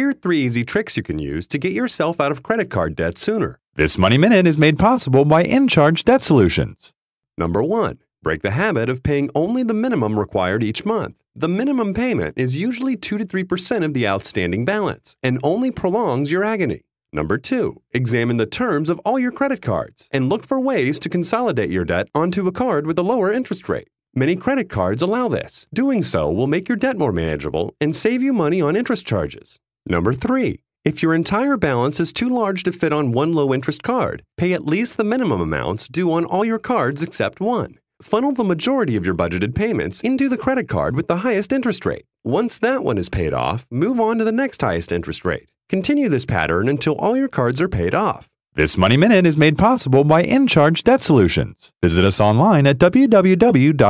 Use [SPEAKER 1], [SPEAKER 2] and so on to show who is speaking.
[SPEAKER 1] Here are three easy tricks you can use to get yourself out of credit card debt sooner. This Money Minute is made possible by InCharge Debt Solutions. Number one, break the habit of paying only the minimum required each month. The minimum payment is usually 2 to 3% of the outstanding balance and only prolongs your agony. Number two, examine the terms of all your credit cards and look for ways to consolidate your debt onto a card with a lower interest rate. Many credit cards allow this. Doing so will make your debt more manageable and save you money on interest charges. Number three, if your entire balance is too large to fit on one low interest card, pay at least the minimum amounts due on all your cards except one. Funnel the majority of your budgeted payments into the credit card with the highest interest rate. Once that one is paid off, move on to the next highest interest rate. Continue this pattern until all your cards are paid off. This Money Minute is made possible by InCharge Debt Solutions. Visit us online at www.incharge.org.